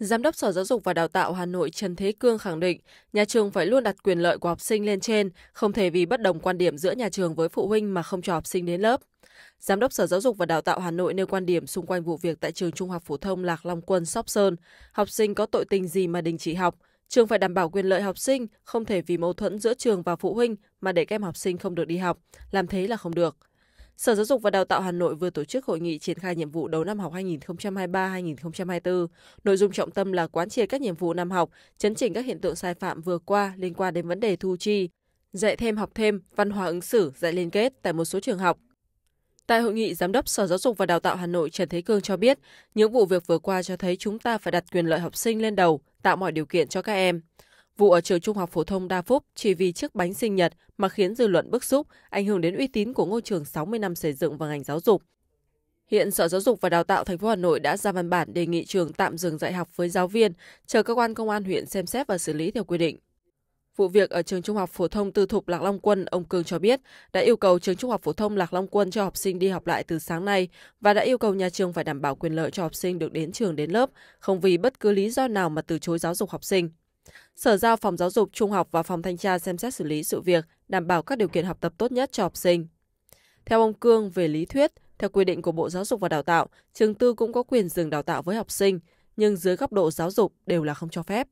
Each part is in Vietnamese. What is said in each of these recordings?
Giám đốc Sở Giáo dục và Đào tạo Hà Nội Trần Thế Cương khẳng định, nhà trường phải luôn đặt quyền lợi của học sinh lên trên, không thể vì bất đồng quan điểm giữa nhà trường với phụ huynh mà không cho học sinh đến lớp. Giám đốc Sở Giáo dục và Đào tạo Hà Nội nêu quan điểm xung quanh vụ việc tại trường Trung học phổ thông Lạc Long Quân Sóc Sơn, học sinh có tội tình gì mà đình chỉ học, trường phải đảm bảo quyền lợi học sinh, không thể vì mâu thuẫn giữa trường và phụ huynh mà để các em học sinh không được đi học, làm thế là không được. Sở Giáo dục và Đào tạo Hà Nội vừa tổ chức hội nghị triển khai nhiệm vụ đầu năm học 2023-2024. Nội dung trọng tâm là quán triệt các nhiệm vụ năm học, chấn chỉnh các hiện tượng sai phạm vừa qua liên quan đến vấn đề thu chi, dạy thêm học thêm, văn hóa ứng xử, dạy liên kết tại một số trường học. Tại hội nghị, Giám đốc Sở Giáo dục và Đào tạo Hà Nội Trần Thế Cương cho biết, những vụ việc vừa qua cho thấy chúng ta phải đặt quyền lợi học sinh lên đầu, tạo mọi điều kiện cho các em. Vụ ở trường trung học phổ thông Đa Phúc chỉ vì chiếc bánh sinh nhật mà khiến dư luận bức xúc, ảnh hưởng đến uy tín của ngôi trường 60 năm xây dựng và ngành giáo dục. Hiện Sở Giáo dục và Đào tạo thành phố Hà Nội đã ra văn bản đề nghị trường tạm dừng dạy học với giáo viên, chờ cơ quan công an huyện xem xét và xử lý theo quy định. Vụ việc ở trường trung học phổ thông Tư Thục Lạc Long Quân, ông Cường cho biết đã yêu cầu trường trung học phổ thông Lạc Long Quân cho học sinh đi học lại từ sáng nay và đã yêu cầu nhà trường phải đảm bảo quyền lợi cho học sinh được đến trường đến lớp, không vì bất cứ lý do nào mà từ chối giáo dục học sinh. Sở giao phòng giáo dục trung học và phòng thanh tra xem xét xử lý sự việc, đảm bảo các điều kiện học tập tốt nhất cho học sinh. Theo ông Cương, về lý thuyết, theo quy định của Bộ Giáo dục và Đào tạo, trường tư cũng có quyền dừng đào tạo với học sinh, nhưng dưới góc độ giáo dục đều là không cho phép.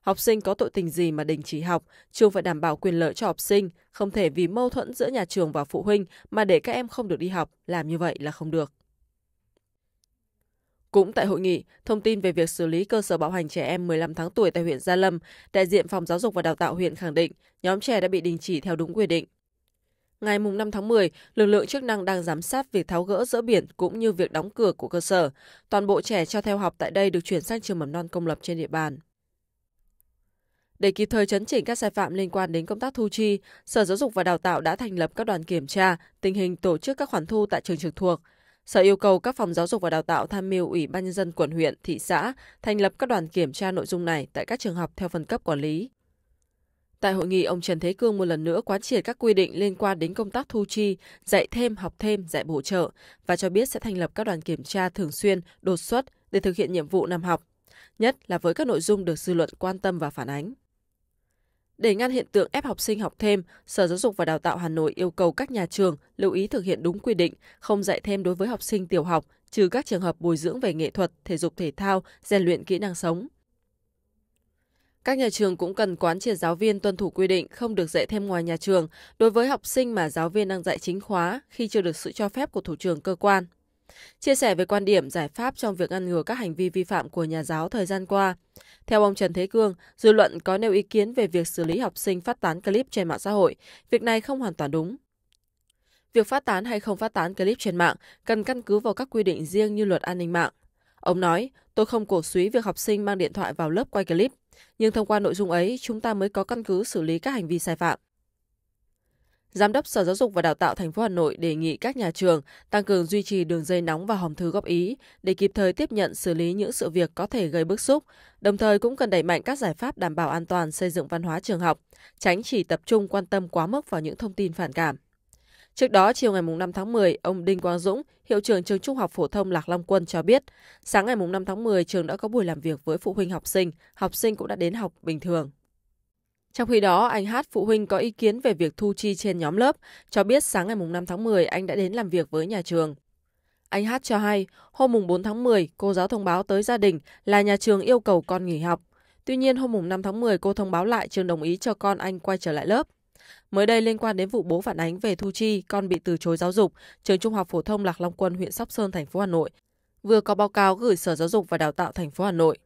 Học sinh có tội tình gì mà đình chỉ học, trường phải đảm bảo quyền lợi cho học sinh, không thể vì mâu thuẫn giữa nhà trường và phụ huynh mà để các em không được đi học, làm như vậy là không được. Cũng tại hội nghị, thông tin về việc xử lý cơ sở bạo hành trẻ em 15 tháng tuổi tại huyện Gia Lâm, đại diện Phòng Giáo dục và Đào tạo huyện khẳng định nhóm trẻ đã bị đình chỉ theo đúng quy định. Ngày 5 tháng 10, lực lượng chức năng đang giám sát việc tháo gỡ dỡ biển cũng như việc đóng cửa của cơ sở. Toàn bộ trẻ cho theo học tại đây được chuyển sang trường mầm non công lập trên địa bàn. Để kịp thời chấn chỉnh các sai phạm liên quan đến công tác thu chi, Sở Giáo dục và Đào tạo đã thành lập các đoàn kiểm tra tình hình tổ chức các khoản thu tại trường trực thuộc – Sở yêu cầu các phòng giáo dục và đào tạo tham mưu Ủy ban nhân dân quận huyện, thị xã thành lập các đoàn kiểm tra nội dung này tại các trường học theo phân cấp quản lý. Tại hội nghị, ông Trần Thế Cương một lần nữa quán triệt các quy định liên quan đến công tác thu chi, dạy thêm, học thêm, dạy bổ trợ và cho biết sẽ thành lập các đoàn kiểm tra thường xuyên, đột xuất để thực hiện nhiệm vụ năm học, nhất là với các nội dung được dư luận quan tâm và phản ánh. Để ngăn hiện tượng ép học sinh học thêm, Sở Giáo dục và Đào tạo Hà Nội yêu cầu các nhà trường lưu ý thực hiện đúng quy định, không dạy thêm đối với học sinh tiểu học, trừ các trường hợp bồi dưỡng về nghệ thuật, thể dục thể thao, rèn luyện kỹ năng sống. Các nhà trường cũng cần quán triệt giáo viên tuân thủ quy định không được dạy thêm ngoài nhà trường đối với học sinh mà giáo viên đang dạy chính khóa khi chưa được sự cho phép của thủ trưởng cơ quan. Chia sẻ về quan điểm giải pháp trong việc ngăn ngừa các hành vi vi phạm của nhà giáo thời gian qua, theo ông Trần Thế Cương, dư luận có nêu ý kiến về việc xử lý học sinh phát tán clip trên mạng xã hội. Việc này không hoàn toàn đúng. Việc phát tán hay không phát tán clip trên mạng cần căn cứ vào các quy định riêng như luật an ninh mạng. Ông nói, tôi không cổ suý việc học sinh mang điện thoại vào lớp quay clip, nhưng thông qua nội dung ấy chúng ta mới có căn cứ xử lý các hành vi sai phạm. Giám đốc Sở Giáo dục và Đào tạo thành phố Hà Nội đề nghị các nhà trường tăng cường duy trì đường dây nóng và hòm thư góp ý để kịp thời tiếp nhận xử lý những sự việc có thể gây bức xúc, đồng thời cũng cần đẩy mạnh các giải pháp đảm bảo an toàn xây dựng văn hóa trường học, tránh chỉ tập trung quan tâm quá mức vào những thông tin phản cảm. Trước đó, chiều ngày 5 tháng 10, ông Đinh Quang Dũng, hiệu trưởng trường Trung học phổ thông Lạc Long Quân cho biết, sáng ngày 5 tháng 10, trường đã có buổi làm việc với phụ huynh học sinh, học sinh cũng đã đến học bình thường. Trong khi đó, anh Hát phụ huynh có ý kiến về việc thu chi trên nhóm lớp, cho biết sáng ngày 5 tháng 10 anh đã đến làm việc với nhà trường. Anh Hát cho hay, hôm 4 tháng 10, cô giáo thông báo tới gia đình là nhà trường yêu cầu con nghỉ học. Tuy nhiên, hôm 5 tháng 10, cô thông báo lại trường đồng ý cho con anh quay trở lại lớp. Mới đây liên quan đến vụ bố phản ánh về thu chi, con bị từ chối giáo dục, trường Trung học phổ thông Lạc Long Quân, huyện Sóc Sơn, thành phố Hà Nội, vừa có báo cáo gửi Sở Giáo dục và Đào tạo thành phố Hà Nội.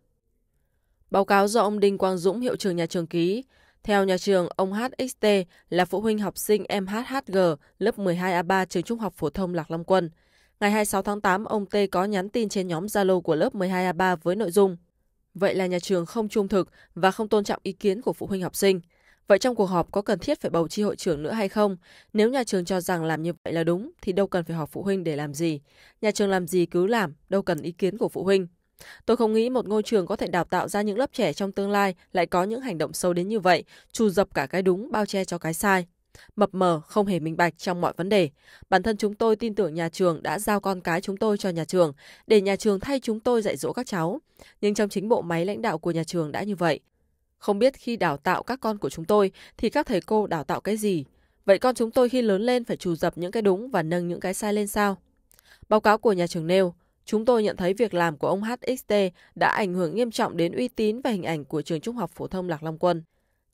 Báo cáo do ông Đinh Quang Dũng, hiệu trưởng nhà trường ký, theo nhà trường, ông HXT là phụ huynh học sinh MHHG lớp 12A3 trường Trung học phổ thông Lạc Long Quân. Ngày 26 tháng 8, ông T có nhắn tin trên nhóm Zalo của lớp 12A3 với nội dung Vậy là nhà trường không trung thực và không tôn trọng ý kiến của phụ huynh học sinh. Vậy trong cuộc họp có cần thiết phải bầu chi hội trưởng nữa hay không? Nếu nhà trường cho rằng làm như vậy là đúng thì đâu cần phải họp phụ huynh để làm gì? Nhà trường làm gì cứ làm, đâu cần ý kiến của phụ huynh. Tôi không nghĩ một ngôi trường có thể đào tạo ra những lớp trẻ trong tương lai lại có những hành động sâu đến như vậy, trù dập cả cái đúng bao che cho cái sai. Mập mờ, không hề minh bạch trong mọi vấn đề. Bản thân chúng tôi tin tưởng nhà trường đã giao con cái chúng tôi cho nhà trường, để nhà trường thay chúng tôi dạy dỗ các cháu. Nhưng trong chính bộ máy lãnh đạo của nhà trường đã như vậy. Không biết khi đào tạo các con của chúng tôi thì các thầy cô đào tạo cái gì? Vậy con chúng tôi khi lớn lên phải trù dập những cái đúng và nâng những cái sai lên sao? Báo cáo của nhà trường nêu, Chúng tôi nhận thấy việc làm của ông HXT đã ảnh hưởng nghiêm trọng đến uy tín và hình ảnh của trường trung học phổ thông Lạc Long Quân.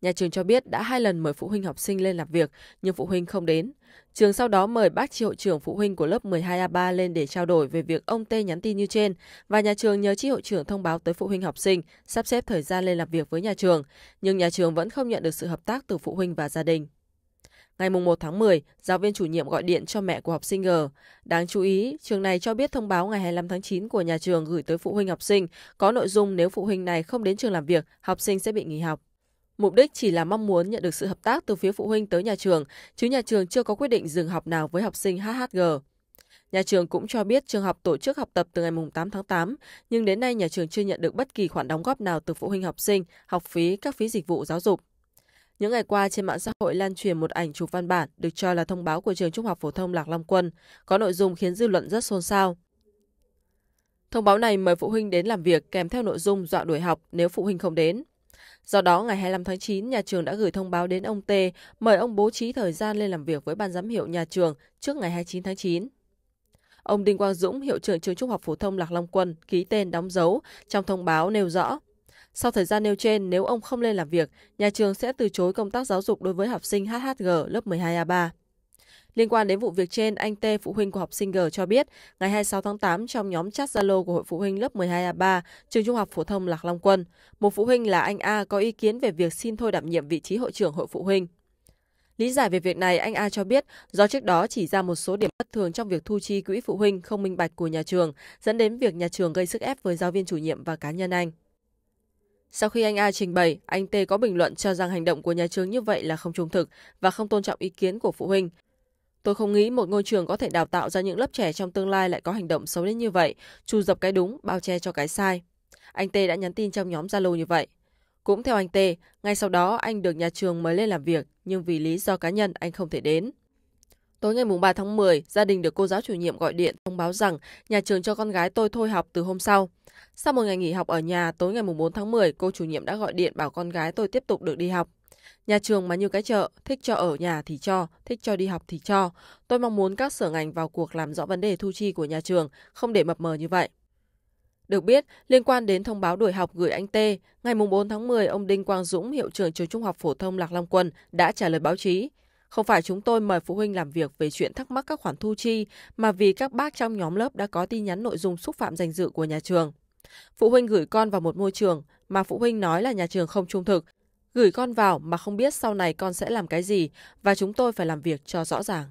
Nhà trường cho biết đã hai lần mời phụ huynh học sinh lên làm việc, nhưng phụ huynh không đến. Trường sau đó mời bác tri hội trưởng phụ huynh của lớp 12A3 lên để trao đổi về việc ông T nhắn tin như trên và nhà trường nhờ tri hội trưởng thông báo tới phụ huynh học sinh, sắp xếp thời gian lên làm việc với nhà trường, nhưng nhà trường vẫn không nhận được sự hợp tác từ phụ huynh và gia đình. Ngày 1 tháng 10, giáo viên chủ nhiệm gọi điện cho mẹ của học sinh G. Đáng chú ý, trường này cho biết thông báo ngày 25 tháng 9 của nhà trường gửi tới phụ huynh học sinh có nội dung nếu phụ huynh này không đến trường làm việc, học sinh sẽ bị nghỉ học. Mục đích chỉ là mong muốn nhận được sự hợp tác từ phía phụ huynh tới nhà trường, chứ nhà trường chưa có quyết định dừng học nào với học sinh HHG. Nhà trường cũng cho biết trường học tổ chức học tập từ ngày 8 tháng 8, nhưng đến nay nhà trường chưa nhận được bất kỳ khoản đóng góp nào từ phụ huynh học sinh, học phí, các phí dịch vụ giáo dục. Những ngày qua trên mạng xã hội lan truyền một ảnh chụp văn bản được cho là thông báo của trường Trung học phổ thông Lạc Long Quân, có nội dung khiến dư luận rất xôn xao. Thông báo này mời phụ huynh đến làm việc kèm theo nội dung dọa đuổi học nếu phụ huynh không đến. Do đó, ngày 25 tháng 9, nhà trường đã gửi thông báo đến ông T, mời ông bố trí thời gian lên làm việc với ban giám hiệu nhà trường trước ngày 29 tháng 9. Ông Đinh Quang Dũng, hiệu trưởng trường Trung học phổ thông Lạc Long Quân, ký tên đóng dấu trong thông báo nêu rõ sau thời gian nêu trên, nếu ông không lên làm việc, nhà trường sẽ từ chối công tác giáo dục đối với học sinh HHG lớp 12A3. Liên quan đến vụ việc trên, anh T, phụ huynh của học sinh G cho biết, ngày 26 tháng 8 trong nhóm chat Zalo của Hội phụ huynh lớp 12A3, trường Trung học phổ thông Lạc Long Quân, một phụ huynh là anh A có ý kiến về việc xin thôi đảm nhiệm vị trí hội trưởng hội phụ huynh. Lý giải về việc này, anh A cho biết do trước đó chỉ ra một số điểm bất thường trong việc thu chi quỹ phụ huynh không minh bạch của nhà trường, dẫn đến việc nhà trường gây sức ép với giáo viên chủ nhiệm và cá nhân anh. Sau khi anh A trình bày, anh T có bình luận cho rằng hành động của nhà trường như vậy là không trung thực và không tôn trọng ý kiến của phụ huynh. Tôi không nghĩ một ngôi trường có thể đào tạo ra những lớp trẻ trong tương lai lại có hành động xấu đến như vậy, trù dập cái đúng, bao che cho cái sai. Anh T đã nhắn tin trong nhóm Zalo như vậy. Cũng theo anh T, ngay sau đó anh được nhà trường mời lên làm việc, nhưng vì lý do cá nhân anh không thể đến. Tối ngày 3 tháng 10, gia đình được cô giáo chủ nhiệm gọi điện thông báo rằng nhà trường cho con gái tôi thôi học từ hôm sau. Sau một ngày nghỉ học ở nhà, tối ngày 4 tháng 10, cô chủ nhiệm đã gọi điện bảo con gái tôi tiếp tục được đi học. Nhà trường mà như cái chợ, thích cho ở nhà thì cho, thích cho đi học thì cho. Tôi mong muốn các sở ngành vào cuộc làm rõ vấn đề thu chi của nhà trường, không để mập mờ như vậy. Được biết, liên quan đến thông báo đuổi học gửi anh T, ngày 4 tháng 10, ông Đinh Quang Dũng, hiệu trưởng trường Trung học phổ thông Lạc Long Quân đã trả lời báo chí. Không phải chúng tôi mời phụ huynh làm việc về chuyện thắc mắc các khoản thu chi, mà vì các bác trong nhóm lớp đã có tin nhắn nội dung xúc phạm danh dự của nhà trường. Phụ huynh gửi con vào một môi trường mà phụ huynh nói là nhà trường không trung thực, gửi con vào mà không biết sau này con sẽ làm cái gì và chúng tôi phải làm việc cho rõ ràng.